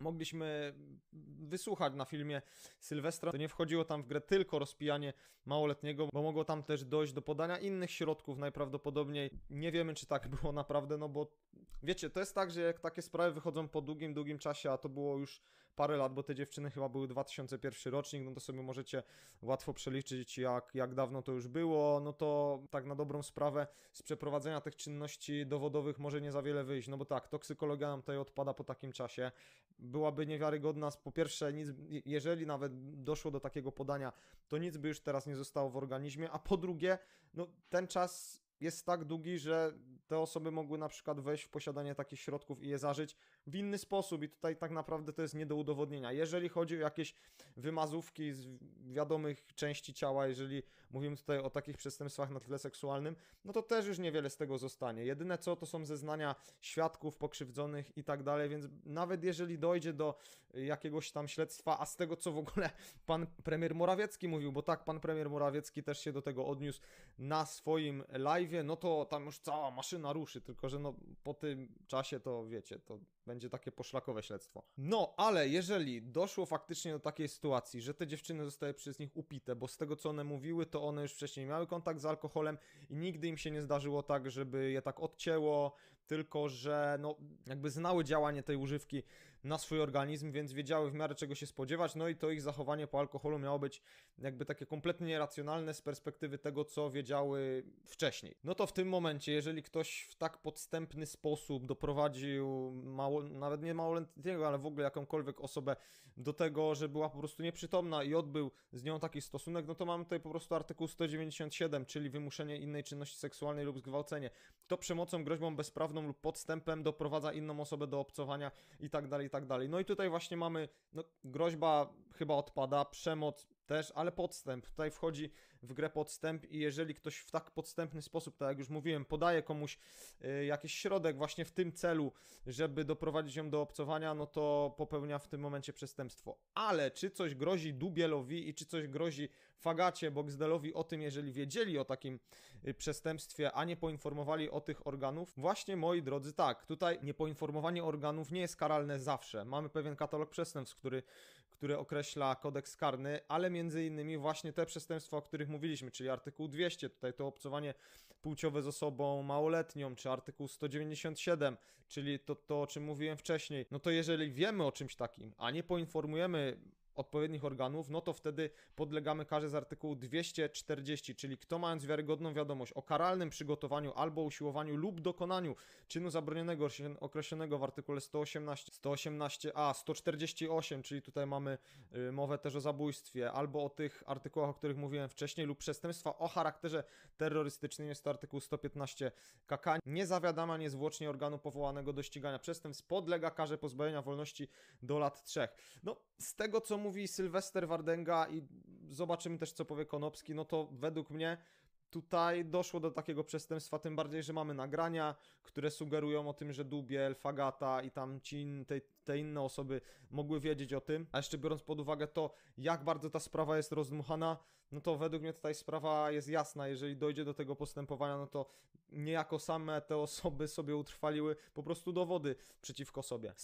mogliśmy wysłuchać na filmie Sylwestra. To nie wchodziło tam w grę tylko rozpijanie małoletniego, bo mogło tam też dojść do podania innych środków najprawdopodobniej. Nie wiemy, czy tak było naprawdę, no bo wiecie, to jest tak, że jak takie sprawy wychodzą po długim, długim czasie, a to było już parę lat, bo te dziewczyny chyba były 2001 rocznik, no to sobie możecie łatwo przeliczyć, jak, jak dawno to już było, no to tak na dobrą sprawę z przeprowadzenia tych czynności dowodowych może nie za wiele wyjść, no bo tak, toksykologia nam tutaj odpada po takim czasie, byłaby niewiarygodna. Po pierwsze, nic, jeżeli nawet doszło do takiego podania, to nic by już teraz nie zostało w organizmie, a po drugie, no, ten czas jest tak długi, że te osoby mogły na przykład wejść w posiadanie takich środków i je zażyć w inny sposób i tutaj tak naprawdę to jest nie do udowodnienia. Jeżeli chodzi o jakieś wymazówki wiadomych części ciała, jeżeli mówimy tutaj o takich przestępstwach na tle seksualnym, no to też już niewiele z tego zostanie. Jedyne co to są zeznania świadków, pokrzywdzonych i tak dalej, więc nawet jeżeli dojdzie do jakiegoś tam śledztwa, a z tego co w ogóle pan premier Morawiecki mówił, bo tak, pan premier Morawiecki też się do tego odniósł na swoim live, no to tam już cała maszyna ruszy, tylko że no po tym czasie to wiecie, to będzie takie poszlakowe śledztwo. No, ale jeżeli doszło faktycznie do takiej sytuacji, że te dziewczyny zostały przez nich upite, bo z tego co one mówiły, to one już wcześniej miały kontakt z alkoholem i nigdy im się nie zdarzyło tak, żeby je tak odcięło, tylko że no, jakby znały działanie tej używki na swój organizm, więc wiedziały w miarę czego się spodziewać, no i to ich zachowanie po alkoholu miało być jakby takie kompletnie nieracjonalne z perspektywy tego, co wiedziały wcześniej. No to w tym momencie, jeżeli ktoś w tak podstępny sposób doprowadził mało, nawet nie małoletniego, ale w ogóle jakąkolwiek osobę do tego, że była po prostu nieprzytomna i odbył z nią taki stosunek, no to mamy tutaj po prostu artykuł 197, czyli wymuszenie innej czynności seksualnej lub zgwałcenie. To przemocą, groźbą bezprawną lub podstępem doprowadza inną osobę do obcowania i tak dalej, i tak dalej. No i tutaj właśnie mamy, no, groźba chyba odpada, przemoc też, ale podstęp. Tutaj wchodzi w grę podstęp i jeżeli ktoś w tak podstępny sposób, tak jak już mówiłem, podaje komuś y, jakiś środek właśnie w tym celu, żeby doprowadzić ją do obcowania, no to popełnia w tym momencie przestępstwo. Ale czy coś grozi Dubielowi i czy coś grozi Fagacie, Boxdelowi o tym, jeżeli wiedzieli o takim y, przestępstwie, a nie poinformowali o tych organów? Właśnie, moi drodzy, tak. Tutaj niepoinformowanie organów nie jest karalne zawsze. Mamy pewien katalog przestępstw, który, który określa kodeks karny, ale między innymi właśnie te przestępstwa, o których mówiliśmy, czyli artykuł 200, tutaj to obcowanie płciowe z osobą małoletnią, czy artykuł 197, czyli to, to o czym mówiłem wcześniej, no to jeżeli wiemy o czymś takim, a nie poinformujemy odpowiednich organów, no to wtedy podlegamy karze z artykułu 240, czyli kto mając wiarygodną wiadomość o karalnym przygotowaniu albo usiłowaniu lub dokonaniu czynu zabronionego określonego w artykule 118, 118a, 148, czyli tutaj mamy y, mowę też o zabójstwie, albo o tych artykułach, o których mówiłem wcześniej, lub przestępstwa o charakterze terrorystycznym, jest to artykuł 115 KK, nie zawiadamia niezwłocznie organu powołanego do ścigania przestępstw, podlega karze pozbawienia wolności do lat 3. No, z tego co mówi Sylwester Wardenga i zobaczymy też, co powie Konopski, no to według mnie tutaj doszło do takiego przestępstwa, tym bardziej, że mamy nagrania, które sugerują o tym, że Dubiel, Fagata i tam ci te, te, inne osoby mogły wiedzieć o tym, a jeszcze biorąc pod uwagę to, jak bardzo ta sprawa jest rozdmuchana, no to według mnie tutaj sprawa jest jasna, jeżeli dojdzie do tego postępowania, no to niejako same te osoby sobie utrwaliły po prostu dowody przeciwko sobie.